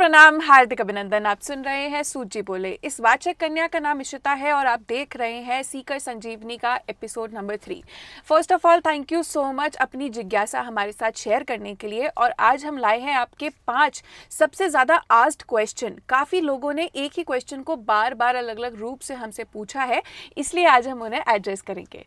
प्रणाम हार्दिक अभिनंदन आप सुन रहे हैं सूची बोले इस वाचक कन्या का नाम इशिता है और आप देख रहे हैं सीकर संजीवनी का episode number three first of all thank you so much अपनी जिज्ञासा हमारे साथ शेयर करने के लिए और आज हम लाए हैं आपके पांच सबसे ज़्यादा आस्ट क्वेश्चन काफ़ी लोगों ने एक ही क्वेश्चन को बार बार अलग अलग रूप से हमसे पूछा है इसलिए आज हम उन्हें एड्रेस करेंगे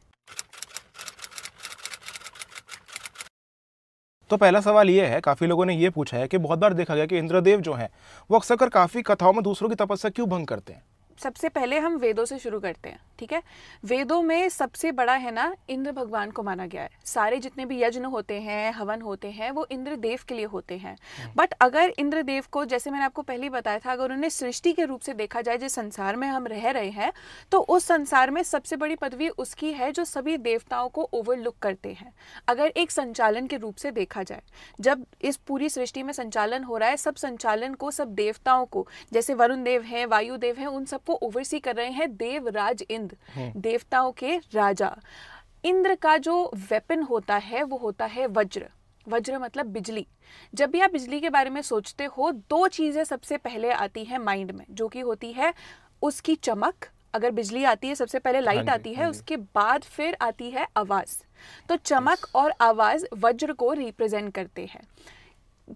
तो पहला सवाल ये है काफ़ी लोगों ने ये पूछा है कि बहुत बार देखा गया कि इंद्रदेव जो हैं वो अक्सर कर काफ़ी कथाओं में दूसरों की तपस्या क्यों भंग करते हैं सबसे पहले हम वेदों से शुरू करते हैं ठीक है वेदों में सबसे बड़ा है ना इंद्र भगवान को माना गया है सारे जितने भी यज्ञ होते हैं हवन होते हैं वो इंद्र देव के लिए होते हैं हम्म। बट अगर इंद्र देव को जैसे मैंने आपको पहले बताया था अगर उन्हें सृष्टि के रूप से देखा जाए जिस संसार में हम रह रहे हैं तो उस संसार में सबसे बड़ी पदवी उसकी है जो सभी देवताओं को ओवरलुक करते हैं अगर एक संचालन के रूप से देखा जाए जब इस पूरी सृष्टि में संचालन हो रहा है सब संचालन को सब देवताओं को जैसे वरुण देव है वायुदेव है उन सब को ओवरसी कर रहे हैं देवराज इंद्र हाँ। देवताओं के राजा इंद्र का जो वेपन होता है वो होता है वज्र वज्र मतलब बिजली जब भी आप बिजली के बारे में सोचते हो दो चीज़ें सबसे पहले आती हैं माइंड में जो कि होती है उसकी चमक अगर बिजली आती है सबसे पहले लाइट हाँ आती है हाँ उसके बाद फिर आती है आवाज़ तो चमक और आवाज़ वज्र को रिप्रेजेंट करते हैं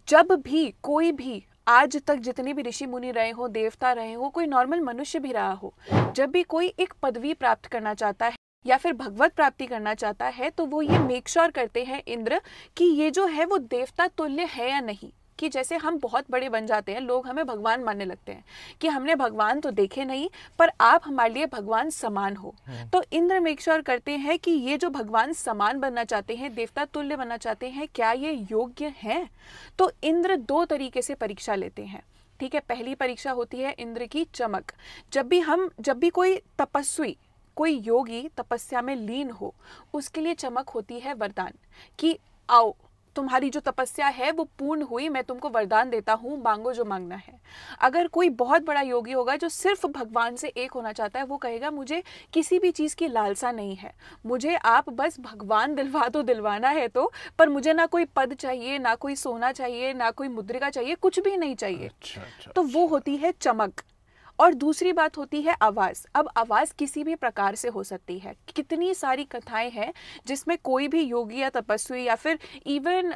जब भी कोई भी आज तक जितने भी ऋषि मुनि रहे हो देवता रहे हो कोई नॉर्मल मनुष्य भी रहा हो जब भी कोई एक पदवी प्राप्त करना चाहता है या फिर भगवत प्राप्ति करना चाहता है तो वो ये मेक श्योर sure करते हैं इंद्र कि ये जो है वो देवता तुल्य है या नहीं कि जैसे हम बहुत बड़े बन जाते हैं लोग हमें भगवान मानने लगते हैं कि हमने भगवान तो देखे नहीं पर आप हमारे लिए भगवान समान हो हम्म। तो इंद्र मेक श्योर करते हैं कि ये जो भगवान समान बनना चाहते हैं देवता तुल्य बनना चाहते हैं क्या ये योग्य हैं तो इंद्र दो तरीके से परीक्षा लेते हैं ठीक है पहली परीक्षा होती है इंद्र की चमक जब भी हम जब भी कोई तपस्वी कोई योगी तपस्या में लीन हो उसके लिए चमक होती है वरदान कि आओ तुम्हारी जो तपस्या है वो पूर्ण हुई मैं तुमको वरदान देता हूँ मांगो जो मांगना है अगर कोई बहुत बड़ा योगी होगा जो सिर्फ भगवान से एक होना चाहता है वो कहेगा मुझे किसी भी चीज़ की लालसा नहीं है मुझे आप बस भगवान दिलवा दो दिलवाना है तो पर मुझे ना कोई पद चाहिए ना कोई सोना चाहिए ना कोई मुद्रिका चाहिए कुछ भी नहीं चाहिए अच्छा, अच्छा, तो वो अच्छा। होती है चमक और दूसरी बात होती है आवाज़ अब आवाज़ किसी भी प्रकार से हो सकती है कितनी सारी कथाएं हैं जिसमें कोई भी योगी या तपस्वी या फिर इवन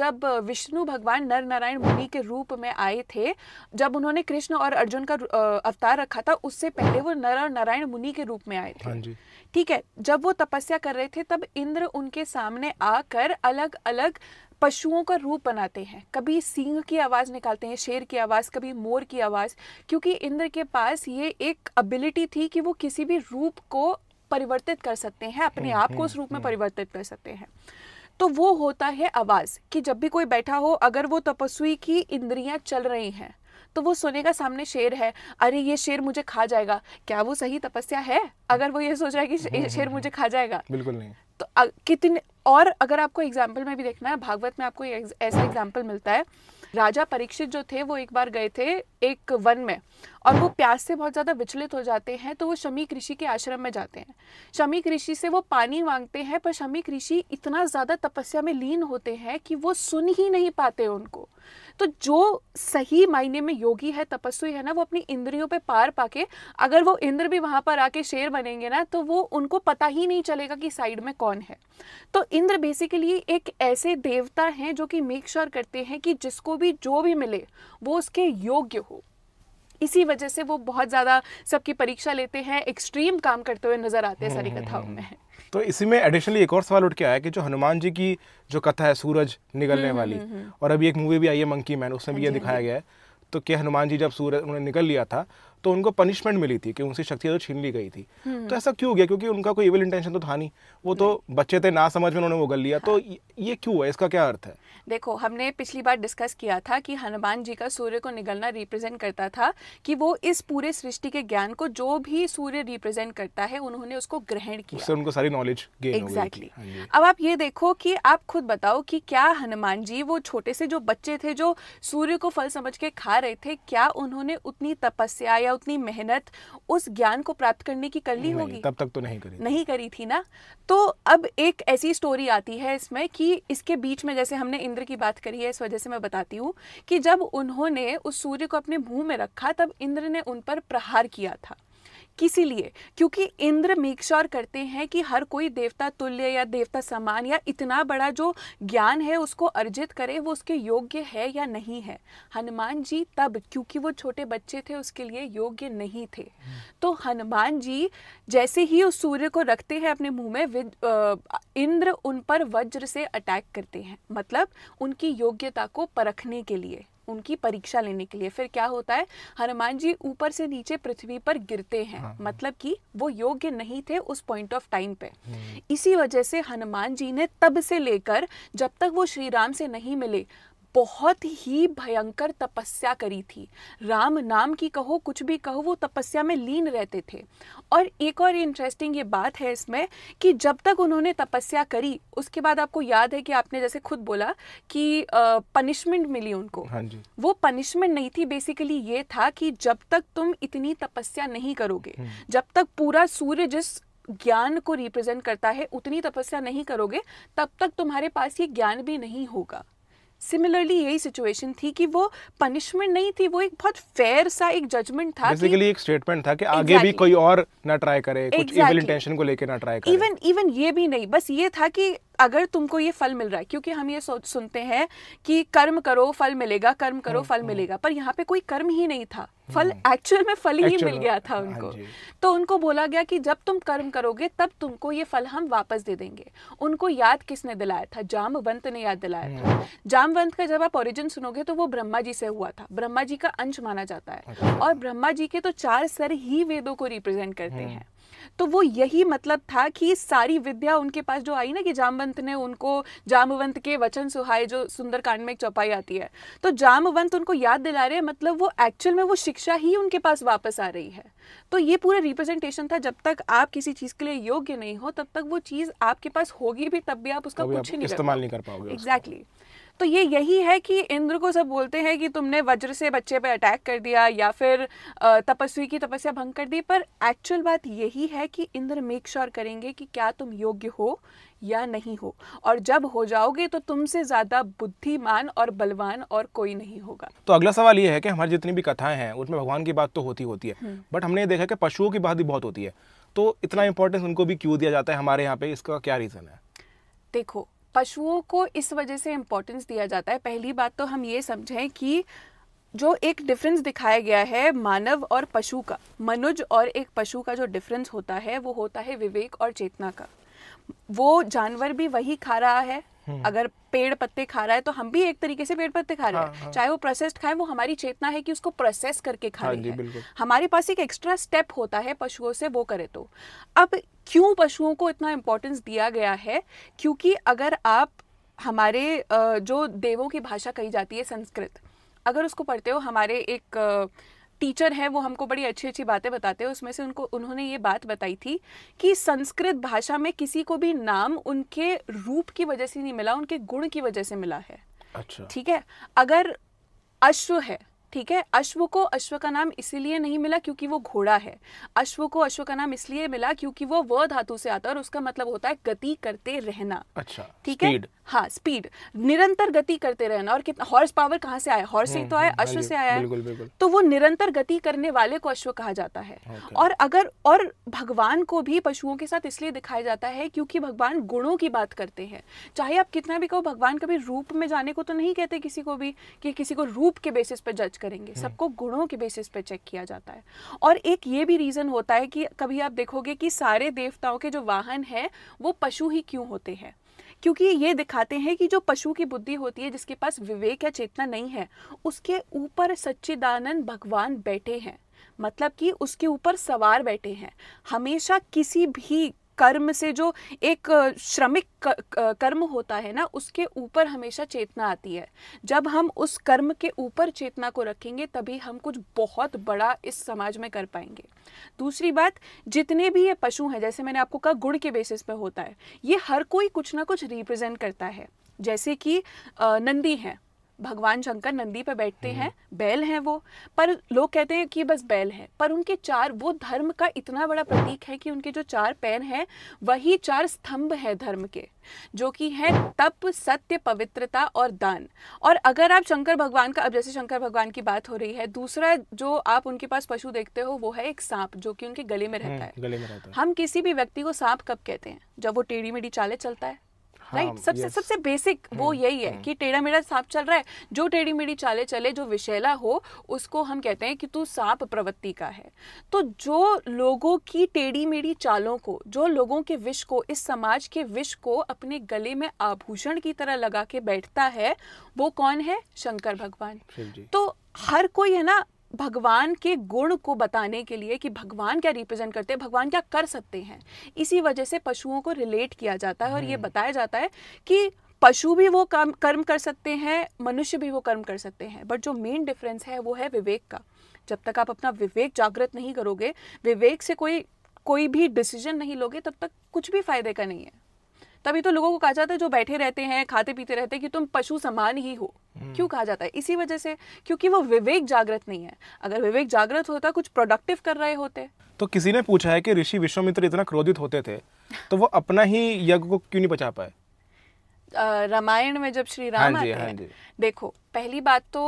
जब विष्णु भगवान नर नारायण मुनि के रूप में आए थे जब उन्होंने कृष्ण और अर्जुन का अवतार रखा था उससे पहले वो नर और नारायण मुनि के रूप में आए थे हाँ ठीक है जब वो तपस्या कर रहे थे तब इंद्र उनके सामने आकर अलग अलग पशुओं का रूप बनाते हैं कभी सींग की आवाज़ निकालते हैं शेर की आवाज़ कभी मोर की आवाज़ क्योंकि इंद्र के पास ये एक एबिलिटी थी कि वो किसी भी रूप को परिवर्तित कर सकते हैं अपने हम्म, आप को उस हम्म, रूप में हम्म। परिवर्तित कर सकते हैं तो वो होता है आवाज़ कि जब भी कोई बैठा हो अगर वो तपस्वी की इंद्रियां चल रही हैं तो वो सुनेगा सामने शेर है अरे ये शेर मुझे खा जाएगा क्या वो सही तपस्या है अगर वो ये सोच रहा है कि शेर मुझे खा जाएगा बिल्कुल नहीं तो कितने और अगर आपको एग्जाम्पल में भी देखना है भागवत में आपको ऐसा एग्जाम्पल मिलता है राजा परीक्षित जो थे वो एक बार गए थे एक वन में और वो प्यास से बहुत ज़्यादा विचलित हो जाते हैं तो वो शमीक ऋषि के आश्रम में जाते हैं शमीक ऋषि से वो पानी मांगते हैं पर शमीक ऋषि इतना ज़्यादा तपस्या में लीन होते हैं कि वो सुन ही नहीं पाते उनको तो जो सही मायने में योगी है तपस्वी है ना वो अपनी इंद्रियों पे पार पाके अगर वो इंद्र भी वहां पर आके शेर बनेंगे ना तो वो उनको पता ही नहीं चलेगा कि साइड में कौन है तो इंद्र बेसिकली एक ऐसे देवता हैं जो कि मेक श्योर करते हैं कि जिसको भी जो भी मिले वो उसके योग्य हो इसी वजह से वो बहुत ज़्यादा सबकी परीक्षा लेते हैं एक्सट्रीम काम करते हुए नजर आते हैं हम्म, सारी हम्म, कथाओं हम्म, में तो इसी में एडिशनली एक और सवाल उठ के आया कि जो हनुमान जी की जो कथा है सूरज निकलने वाली और अभी एक मूवी भी आई है मंकी मैन उसमें भी हाँ ये हाँ दिखाया गया है तो क्या हनुमान जी जब सूरज उन्होंने निकल लिया था तो उनको पनिशमेंट मिली थी कि उनकी शक्तियाँ तो छीन ली गई थी हम्म। तो ऐसा क्यों गया क्योंकि उनका कोई इविल इंटेंशन तो था नहीं वो तो बच्चे थे ना समझ में उन्होंने वो गल लिया तो हाँ। तो ये क्यों है इसका क्या अर्थ है देखो हमने पिछली बार डिस्कस किया था कि हनुमान जी का सूर्य को निगलना रिप्रेजेंट करता था कि वो इस पूरे सृष्टि के ज्ञान को जो भी सूर्य रिप्रेजेंट करता है उन्होंने उसको ग्रहण किया उनको सारी नॉलेज एग्जैक्टली exactly. हाँ अब आप ये देखो कि आप खुद बताओ कि क्या हनुमान जी वो छोटे से जो बच्चे थे जो सूर्य को फल समझ के खा रहे थे क्या उन्होंने उतनी तपस्या या या उतनी मेहनत उस ज्ञान को प्राप्त करने की कर ली होगी तब तक तो नहीं करी नहीं करी थी ना तो अब एक ऐसी स्टोरी आती है इसमें कि इसके बीच में जैसे हमने इंद्र की बात करी है इस वजह से मैं बताती हूँ कि जब उन्होंने उस सूर्य को अपने मुंह में रखा तब इंद्र ने उन पर प्रहार किया था किसी लिए क्योंकि इंद्र मेक श्योर करते हैं कि हर कोई देवता तुल्य या देवता समान या इतना बड़ा जो ज्ञान है उसको अर्जित करे वो उसके योग्य है या नहीं है हनुमान जी तब क्योंकि वो छोटे बच्चे थे उसके लिए योग्य नहीं थे तो हनुमान जी जैसे ही उस सूर्य को रखते हैं अपने मुंह में इंद्र उन पर वज्र से अटैक करते हैं मतलब उनकी योग्यता को परखने के लिए उनकी परीक्षा लेने के लिए फिर क्या होता है हनुमान जी ऊपर से नीचे पृथ्वी पर गिरते हैं हाँ।, हाँ। मतलब कि वो योग्य नहीं थे उस पॉइंट ऑफ टाइम पे हम्म। इसी वजह से हनुमान जी ने तब से लेकर जब तक वो श्री राम से नहीं मिले बहुत ही भयंकर तपस्या करी थी राम नाम की कहो कुछ भी कहो वो तपस्या में लीन रहते थे और एक और इंटरेस्टिंग ये बात है इसमें कि जब तक उन्होंने तपस्या करी उसके बाद आपको याद है कि आपने जैसे खुद बोला कि पनिशमेंट मिली उनको हाँ जी। वो पनिशमेंट नहीं थी बेसिकली ये था कि जब तक तुम इतनी तपस्या नहीं करोगे हम्म। जब तक पूरा सूर्य जिस ज्ञान को रिप्रेजेंट करता है उतनी तपस्या नहीं करोगे तब तक तुम्हारे पास ये ज्ञान भी नहीं होगा सिमिलरली यही सिचुएशन थी कि वो पनिशमेंट नहीं थी वो एक बहुत फेयर सा एक जजमेंट था बेसिकली एक स्टेटमेंट था कि आगे exactly. भी कोई और ना ट्राई करे exactly. कुछ इविल इंटेंशन को लेके ना ट्राई करे इवन इवन ये भी नहीं बस ये था कि अगर तुमको ये फल मिल रहा है क्योंकि हम ये सुनते हैं कि कर्म करो फल मिलेगा कर्म करो हम्म, फल हम्म। मिलेगा पर यहाँ पे कोई कर्म ही नहीं था फल एक्चुअल हम्म। में फल ही मिल गया था हाँ उनको तो उनको बोला गया कि जब तुम कर्म करोगे तब तुमको ये फल हम वापस दे देंगे उनको याद किसने दिलाया था जामवंत ने याद दिलाया था हम्म। जामवंत का जब आप ओरिजिन सुनोगे तो वो ब्रह्मा जी से हुआ था ब्रह्मा जी का अंश माना जाता है अच्छा। और ब्रह्मा जी के तो चार सर ही वेदों को रिप्रेजेंट करते हम्म। हैं तो वो यही मतलब था कि सारी विद्या उनके पास जो आई ना कि जामवंत ने उनको जामवंत के वचन सुहाए जो सुंदरकांड में एक चौपाई आती है तो जामवंत उनको याद दिला रहे हैं मतलब वो एक्चुअल में वो शिक्षा ही उनके पास वापस आ रही है तो ये पूरा रिप्रेजेंटेशन था जब तक आप किसी चीज़ के लिए योग्य नहीं हो तब तक वो चीज़ आपके पास होगी भी तब भी आप उसका कुछ नहीं इस्तेमाल नहीं कर पाओगे एग्जैक्टली exactly. तो ये यही है कि इंद्र को सब बोलते हैं कि तुमने वज्र से बच्चे पे अटैक कर दिया या फिर तपस्वी की तपस्या भंग कर दी पर एक्चुअल बात यही है कि इंद्र मेक श्योर sure करेंगे कि क्या तुम योग्य हो या नहीं हो और जब हो जाओगे तो तुमसे ज़्यादा बुद्धिमान और बलवान और कोई नहीं होगा तो अगला सवाल ये है कि हमारी जितनी भी कथाएं हैं उसमें भगवान की बात तो होती होती है बट हम्म। हमने देखा कि पशुओं की बात भी बहुत होती है तो इतना इंपॉर्टेंस उनको भी क्यों दिया जाता है हमारे यहाँ पे इसका क्या रीज़न है देखो पशुओं को इस वजह से इम्पोर्टेंस दिया जाता है पहली बात तो हम ये समझें कि जो एक डिफरेंस दिखाया गया है मानव और पशु का मनुज और एक पशु का जो डिफरेंस होता है वो होता है विवेक और चेतना का वो जानवर भी वही खा रहा है हम्म। अगर पेड़ पत्ते खा रहा है तो हम भी एक तरीके से पेड़ पत्ते खा रहे हैं हाँ, हाँ। चाहे वो प्रोसेस्ड खाए वो हमारी चेतना है कि उसको प्रोसेस करके खा हाँ रहे हैं हमारे पास एक एक्स्ट्रा स्टेप होता है पशुओं से वो करे तो अब क्यों पशुओं को इतना इम्पोर्टेंस दिया गया है क्योंकि अगर आप हमारे जो देवों की भाषा कही जाती है संस्कृत अगर उसको पढ़ते हो हमारे एक टीचर हैं वो हमको बड़ी अच्छी अच्छी बातें बताते हैं उसमें से उनको उन्होंने ये बात बताई थी कि संस्कृत भाषा में किसी को भी नाम उनके रूप की वजह से नहीं मिला उनके गुण की वजह से मिला है अच्छा ठीक है अगर अश्व है ठीक है अश्व को अश्व का नाम इसीलिए नहीं मिला क्योंकि वो घोड़ा है अश्व को अश्व का नाम इसलिए मिला क्योंकि वो व धातु से आता है और उसका मतलब होता है गति करते रहना अच्छा ठीक है हाँ स्पीड निरंतर गति करते रहना और कितना हॉर्स पावर कहाँ से आया हॉर्स से हम्म, तो आया हम्म, हाँ अश्व से आया बिल्कुल, बिल्कुल। तो वो निरंतर गति करने वाले को अश्व कहा जाता है और अगर और भगवान को भी पशुओं के साथ इसलिए दिखाया जाता है क्योंकि भगवान गुणों की बात करते हैं चाहे आप कितना भी कहो भगवान कभी रूप में जाने को तो नहीं कहते किसी को भी कि किसी को रूप के बेसिस पर जज करेंगे हम्म। सबको गुणों के बेसिस पे चेक किया जाता है और एक ये भी रीज़न होता है कि कभी आप देखोगे कि सारे देवताओं के जो वाहन है वो पशु ही क्यों होते हैं क्योंकि ये दिखाते हैं कि जो पशु की बुद्धि होती है जिसके पास विवेक या चेतना नहीं है उसके ऊपर सच्चिदानंद भगवान बैठे हैं मतलब कि उसके ऊपर सवार बैठे हैं हमेशा किसी भी कर्म से जो एक श्रमिक कर्म होता है ना उसके ऊपर हमेशा चेतना आती है जब हम उस कर्म के ऊपर चेतना को रखेंगे तभी हम कुछ बहुत बड़ा इस समाज में कर पाएंगे दूसरी बात जितने भी ये पशु हैं जैसे मैंने आपको कहा गुड़ के बेसिस पे होता है ये हर कोई कुछ ना कुछ रिप्रेजेंट करता है जैसे कि नंदी है भगवान शंकर नंदी पर बैठते हम्म। हैं बैल हैं वो पर लोग कहते हैं कि बस बैल है पर उनके चार वो धर्म का इतना बड़ा प्रतीक है कि उनके जो चार पैर हैं वही चार स्तंभ है धर्म के जो कि है तप सत्य पवित्रता और दान और अगर आप शंकर भगवान का अब जैसे शंकर भगवान की बात हो रही है दूसरा जो आप उनके पास पशु देखते हो वो है एक सांप जो कि उनके गले में रहता हम्म, है गले में रहता है हम किसी भी व्यक्ति को सांप कब कहते हैं जब वो टेढ़ी मेढ़ी चाले चलता है राइट हाँ, सबसे सबसे बेसिक हम्म, वो यही है हम्म। कि टेढ़ा मेढ़ा सांप चल रहा है जो टेढ़ी मेढ़ी चाले चले जो विशेला हो उसको हम कहते हैं कि तू सांप प्रवृत्ति का है तो जो लोगों की टेढ़ी मेढ़ी चालों को जो लोगों के विष को इस समाज के विष को अपने गले में आभूषण की तरह लगा के बैठता है वो कौन है शंकर भगवान तो हर कोई है ना भगवान के गुण को बताने के लिए कि भगवान क्या रिप्रेजेंट करते हैं भगवान क्या कर सकते हैं इसी वजह से पशुओं को रिलेट किया जाता है और ये हम्म। बताया जाता है कि पशु भी वो कर्म कर्म कर सकते हैं मनुष्य भी वो कर्म कर सकते हैं बट जो मेन डिफरेंस है वो है विवेक का जब तक आप अपना विवेक जागृत नहीं करोगे विवेक से कोई कोई भी डिसीजन नहीं लोगे तब तक कुछ भी फायदे का नहीं है तभी तो लोगों को कहा जाता है जो बैठे रहते हैं खाते पीते रहते हैं कि तुम पशु समान ही हो हम्म। क्यों कहा जाता है इसी वजह से क्योंकि वो विवेक जागृत नहीं है अगर विवेक जागृत होता कुछ प्रोडक्टिव कर रहे होते तो किसी ने पूछा है कि ऋषि विश्वामित्र इतना क्रोधित होते थे तो वो अपना ही यज्ञ को क्यों नहीं बचा पाए रामायण में जब श्री राम हाँ आते हाँ हैं देखो पहली बात तो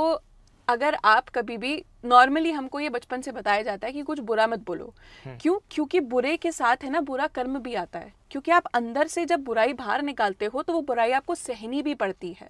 अगर आप कभी भी नॉर्मली हमको ये बचपन से बताया जाता है कि कुछ बुरा मत बोलो हम्म। क्यों क्योंकि बुरे के साथ है ना बुरा कर्म भी आता है क्योंकि आप अंदर से जब बुराई बाहर निकालते हो तो वो बुराई आपको सहनी भी पड़ती है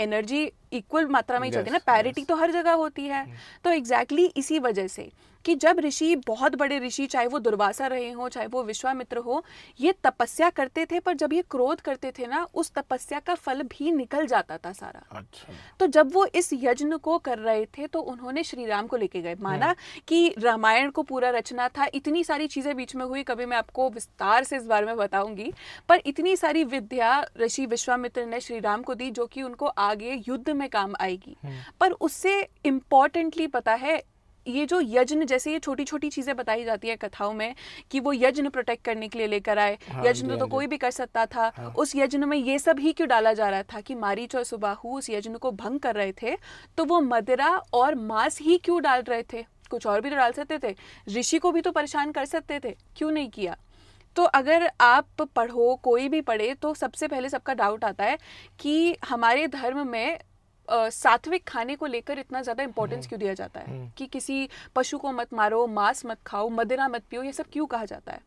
एनर्जी इक्वल मात्रा में ही चलती है ना पैरिटी तो हर जगह होती है hmm. तो एग्जैक्टली इसी वजह से कि जब ऋषि बहुत बड़े ऋषि चाहे वो दुर्वासा रहे हो चाहे वो विश्वामित्र हो ये तपस्या करते थे पर जब ये क्रोध करते थे ना उस तपस्या का फल भी निकल जाता था सारा अच्छा। तो जब वो इस यज्ञ को कर रहे थे तो उन्होंने श्री राम को लेके गए माना hmm. कि रामायण को पूरा रचना था इतनी सारी चीजें बीच में हुई कभी मैं आपको विस्तार से इस बारे में बताऊंगी पर इतनी सारी विद्या ऋषि विश्वामित्र ने श्री राम को दी जो कि उनको आगे युद्ध में में काम आएगी हम्म। पर उससे इम्पोर्टेंटली पता है ये जो यज्ञ जैसे ये छोटी छोटी चीजें बताई जाती है कथाओं में कि वो यज्ञ प्रोटेक्ट करने के लिए लेकर आए हाँ, यज्ञ तो हाँ कोई भी कर सकता था हाँ, उस यज्ञ में ये सब ही क्यों डाला जा रहा था कि मारीच और सुबाहू उस यज्ञ को भंग कर रहे थे तो वो मदिरा और मांस ही क्यों डाल रहे थे कुछ और भी तो डाल सकते थे ऋषि को भी तो परेशान कर सकते थे क्यों नहीं किया तो अगर आप पढ़ो कोई भी पढ़े तो सबसे पहले सबका डाउट आता है कि हमारे धर्म में सात्विक खाने को लेकर इतना ज़्यादा इंपॉर्टेंस हम्म। क्यों दिया जाता है हम्म। कि किसी पशु को मत मारो मांस मत खाओ मदिरा मत पियो ये सब क्यों कहा जाता है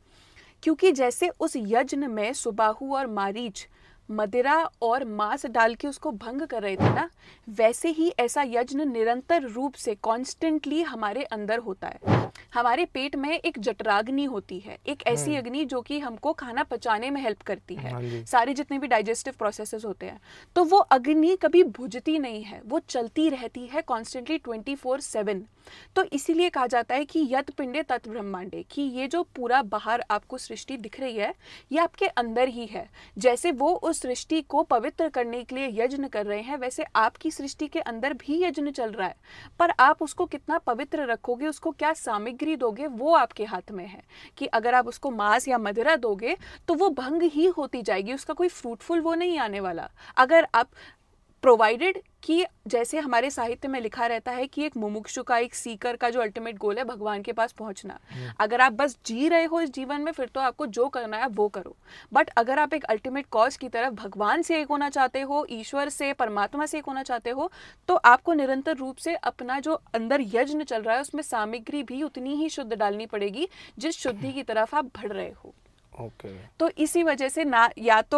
क्योंकि जैसे उस यज्ञ में सुबाहु और मारीच मदिरा और मांस डाल के उसको भंग कर रहे थे ना वैसे ही ऐसा यज्ञ निरंतर रूप से कॉन्स्टेंटली हमारे अंदर होता है हमारे पेट में एक जटराग्नि होती है एक ऐसी हम्म। अग्नि जो कि हमको खाना पचाने में हेल्प करती है हाँ सारे जितने भी डाइजेस्टिव प्रोसेसेस होते हैं तो वो अग्नि कभी भुजती नहीं है वो चलती रहती है कॉन्स्टेंटली ट्वेंटी फोर सेवन तो इसीलिए कहा जाता है कि यद पिंडे तत् ब्रह्मांडे कि ये जो पूरा बाहर आपको सृष्टि दिख रही है ये आपके अंदर ही है जैसे वो उस सृष्टि को पवित्र करने के लिए यज्ञ कर रहे हैं वैसे आपकी सृष्टि के अंदर भी यज्ञ चल रहा है पर आप उसको कितना पवित्र रखोगे उसको क्या सामग्री दोगे वो आपके हाथ में है कि अगर आप उसको मांस या मदिरा दोगे तो वो भंग ही होती जाएगी उसका कोई फ्रूटफुल वो नहीं आने वाला अगर आप प्रोवाइडेड कि जैसे हमारे साहित्य में लिखा रहता है कि एक मुमुक्षु का एक सीकर का जो अल्टीमेट गोल है भगवान के पास पहुंचना हम्म। अगर आप बस जी रहे हो इस जीवन में फिर तो आपको जो करना है वो करो बट अगर आप एक अल्टीमेट कॉज की तरफ भगवान से एक होना चाहते हो ईश्वर से परमात्मा से एक होना चाहते हो तो आपको निरंतर रूप से अपना जो अंदर यज्ञ चल रहा है उसमें सामग्री भी उतनी ही शुद्ध डालनी पड़ेगी जिस शुद्धि की तरफ आप बढ़ रहे हो Okay. तो इसी वजह से ना या तो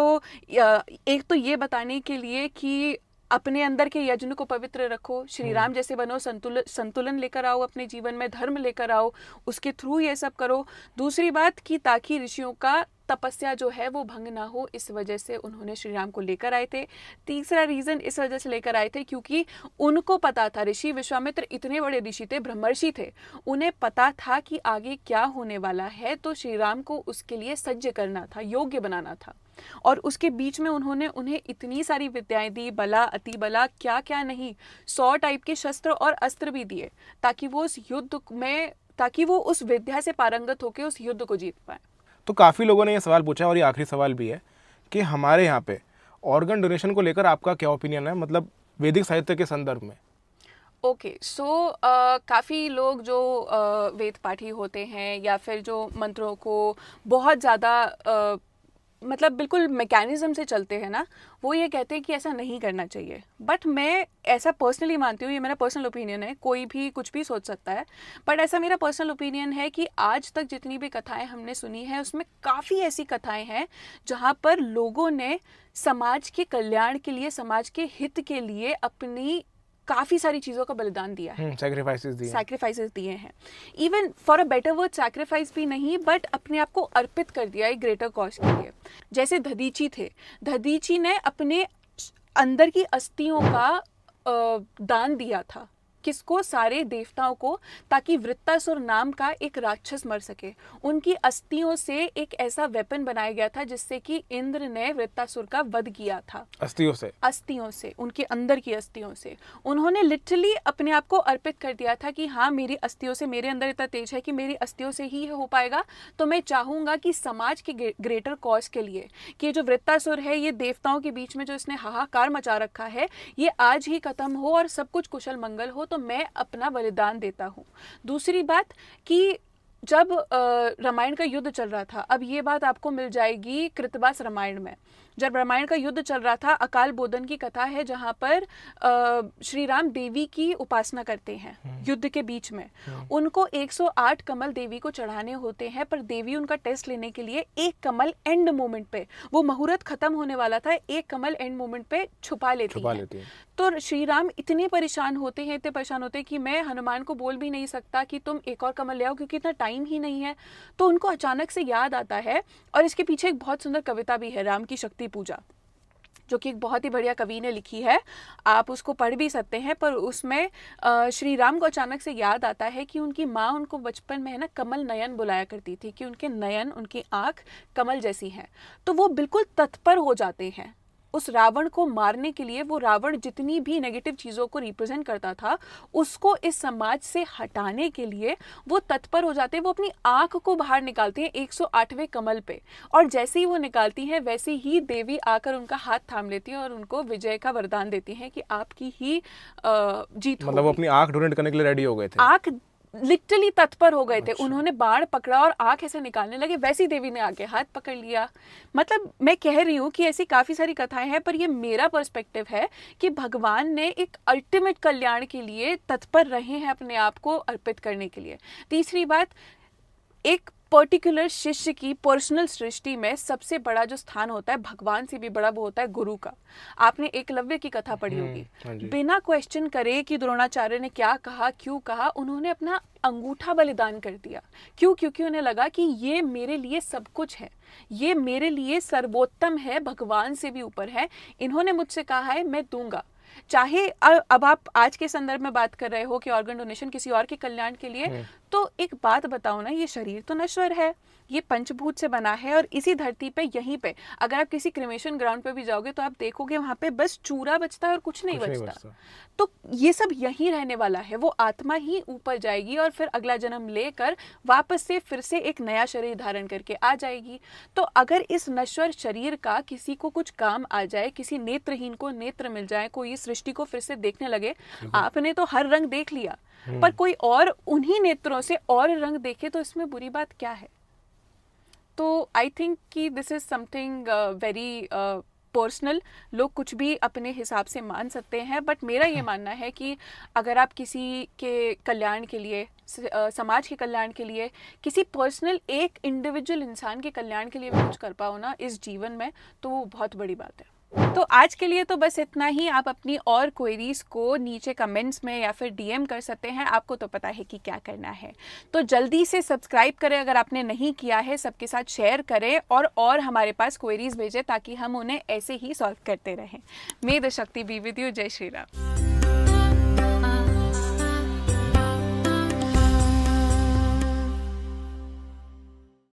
या, एक तो ये बताने के लिए कि अपने अंदर के यज्ञ को पवित्र रखो श्री राम जैसे बनो संतुल संतुलन लेकर आओ अपने जीवन में धर्म लेकर आओ उसके थ्रू ये सब करो दूसरी बात कि ताकि ऋषियों का तपस्या जो है वो भंग ना हो इस वजह से उन्होंने श्री राम को लेकर आए थे तीसरा रीज़न इस वजह से लेकर आए थे क्योंकि उनको पता था ऋषि विश्वामित्र इतने बड़े ऋषि थे ब्रह्मर्षि थे उन्हें पता था कि आगे क्या होने वाला है तो श्री राम को उसके लिए सज्ज करना था योग्य बनाना था और उसके बीच में उन्होंने उन्हें इतनी सारी विद्याएं दी बला अति बला क्या क्या नहीं सौ टाइप के शस्त्र और अस्त्र भी दिए ताकि वो उस युद्ध में ताकि वो उस विद्या से पारंगत होकर उस युद्ध को जीत पाए तो काफ़ी लोगों ने यह सवाल पूछा और ये आखिरी सवाल भी है कि हमारे यहाँ पे ऑर्गन डोनेशन को लेकर आपका क्या ओपिनियन है मतलब वैदिक साहित्य के संदर्भ में okay okay, so so, uh, काफ़ी लोग जो uh, वेद पाठी होते हैं या फिर जो मंत्रों को बहुत ज़्यादा uh, मतलब बिल्कुल मैकेनिज़्म से चलते हैं ना वो ये कहते हैं कि ऐसा नहीं करना चाहिए बट मैं ऐसा पर्सनली मानती हूँ ये मेरा पर्सनल ओपिनियन है कोई भी कुछ भी सोच सकता है बट ऐसा मेरा पर्सनल ओपिनियन है कि आज तक जितनी भी कथाएं हमने सुनी है उसमें काफ़ी ऐसी कथाएं हैं जहाँ पर लोगों ने समाज के कल्याण के लिए समाज के हित के लिए अपनी काफ़ी सारी चीज़ों का बलिदान दिया है सैक्रिफाइसेस हम्म, दिए हैं even for a better word sacrifice भी नहीं बट अपने आप को अर्पित कर दिया एक ग्रेटर कॉज के लिए जैसे धदीची थे धदीची ने अपने अंदर की अस्थियों का दान दिया था किसको सारे देवताओं को ताकि वृत्तासुर नाम का एक राक्षस मर सके उनकी अस्थियों से एक ऐसा वेपन बनाया गया था जिससे कि इंद्र ने वृत्तासुर का वध किया था अस्थियों से अस्थियों से उनके अंदर की अस्थियों से उन्होंने लिटरली अपने आप को अर्पित कर दिया था कि हाँ मेरी अस्थियों से मेरे अंदर इतना तेज है कि मेरी अस्थियों से ही हो पाएगा तो मैं चाहूंगा कि समाज के ग्रेटर कॉज के लिए कि जो वृत्तासुर है ये देवताओं के बीच में जो इसने हाहाकार मचा रखा है ये आज ही खत्म हो और सब कुछ कुशल मंगल हो तो मैं अपना बलिदान देता हूँ दूसरी बात कि जब रामायण का युद्ध चल रहा था अब ये बात आपको मिल जाएगी कृतवास रामायण में जब रामायण का युद्ध चल रहा था अकाल बोधन की कथा है जहाँ पर श्री राम देवी की उपासना करते हैं हम्म। युद्ध के बीच में हम्म। उनको 108 कमल देवी को चढ़ाने होते हैं पर देवी उनका टेस्ट लेने के लिए एक कमल एंड मोमेंट पे वो मुहूर्त खत्म होने वाला था एक कमल एंड मोमेंट पे छुपा लेती छुपा है। लेती है। तो श्री राम इतने परेशान होते हैं इतने परेशान होते हैं कि मैं हनुमान को बोल भी नहीं सकता कि तुम एक और कमल ले आओ क्योंकि इतना टाइम ही नहीं है तो उनको अचानक से याद आता है और इसके पीछे एक बहुत सुंदर कविता भी है राम की शक्ति देवी पूजा जो कि एक बहुत ही बढ़िया कवि ने लिखी है आप उसको पढ़ भी सकते हैं पर उसमें श्री राम को अचानक से याद आता है कि उनकी माँ उनको बचपन में है ना कमल नयन बुलाया करती थी कि उनके नयन उनकी आँख कमल जैसी हैं तो वो बिल्कुल तत्पर हो जाते हैं उस रावण को मारने के लिए वो रावण जितनी भी नेगेटिव चीज़ों को रिप्रेजेंट करता था उसको इस समाज से हटाने के लिए वो तत्पर हो जाते हैं वो अपनी आँख को बाहर निकालते हैं एक कमल पे और जैसे ही वो निकालती हैं वैसे ही देवी आकर उनका हाथ थाम लेती है और उनको विजय का वरदान देती है कि आपकी ही जीत मतलब वो अपनी आँख डोनेट करने के लिए रेडी हो गए थे आँख लिटरली तत्पर हो गए थे अच्छा। उन्होंने बाढ़ पकड़ा और आंख ऐसे निकालने लगे वैसी देवी ने आगे हाथ पकड़ लिया मतलब मैं कह रही हूँ कि ऐसी काफ़ी सारी कथाएं हैं पर ये मेरा पर्सपेक्टिव है कि भगवान ने एक अल्टीमेट कल्याण के लिए तत्पर रहे हैं अपने आप को अर्पित करने के लिए तीसरी बात एक पर्टिकुलर शिष्य की पर्सनल सृष्टि में सबसे बड़ा जो स्थान होता है भगवान से भी बड़ा वो होता है गुरु का आपने एकलव्य की कथा पढ़ी हम्म, होगी हाँ बिना क्वेश्चन करे कि द्रोणाचार्य ने क्या कहा क्यों कहा उन्होंने अपना अंगूठा बलिदान कर दिया क्यों क्योंकि उन्हें लगा कि ये मेरे लिए सब कुछ है ये मेरे लिए सर्वोत्तम है भगवान से भी ऊपर है इन्होंने मुझसे कहा है मैं दूंगा चाहे अब आप आज के संदर्भ में बात कर रहे हो कि ऑर्गन डोनेशन किसी और के कल्याण के लिए हम्म। तो एक बात बताओ ना ये शरीर तो नश्वर है ये पंचभूत से बना है और इसी धरती पे यहीं पे अगर आप किसी क्रिमेशन ग्राउंड पे भी जाओगे तो आप देखोगे वहां पे बस चूरा बचता है और कुछ नहीं कुछ बचता।, बचता तो ये सब यहीं रहने वाला है वो आत्मा ही ऊपर जाएगी और फिर अगला जन्म लेकर वापस से फिर से एक नया शरीर धारण करके आ जाएगी तो अगर इस नश्वर शरीर का किसी को कुछ काम आ जाए किसी नेत्रहीन को नेत्र मिल जाए कोई इस सृष्टि को फिर से देखने लगे आपने तो हर रंग देख लिया हम्म। पर कोई और उन्हीं नेत्रों से और रंग देखे तो इसमें बुरी बात क्या है तो आई थिंक कि this is something very personal लोग कुछ भी अपने हिसाब से मान सकते हैं बट मेरा ये हम्म। मानना है कि अगर आप किसी के कल्याण के लिए समाज के कल्याण के लिए किसी पर्सनल एक इंडिविजुअल इंसान के कल्याण के लिए कुछ कर पाओ ना इस जीवन में तो वो बहुत बड़ी बात है तो आज के लिए तो बस इतना ही आप अपनी और क्वेरीज को नीचे कमेंट्स में या फिर डीएम कर सकते हैं आपको तो पता है कि क्या करना है तो जल्दी से सब्सक्राइब करें अगर आपने नहीं किया है सबके साथ शेयर करें और और हमारे पास क्वेरीज भेजें ताकि हम उन्हें ऐसे ही सॉल्व करते रहें may the Shakti be with you जय श्री राम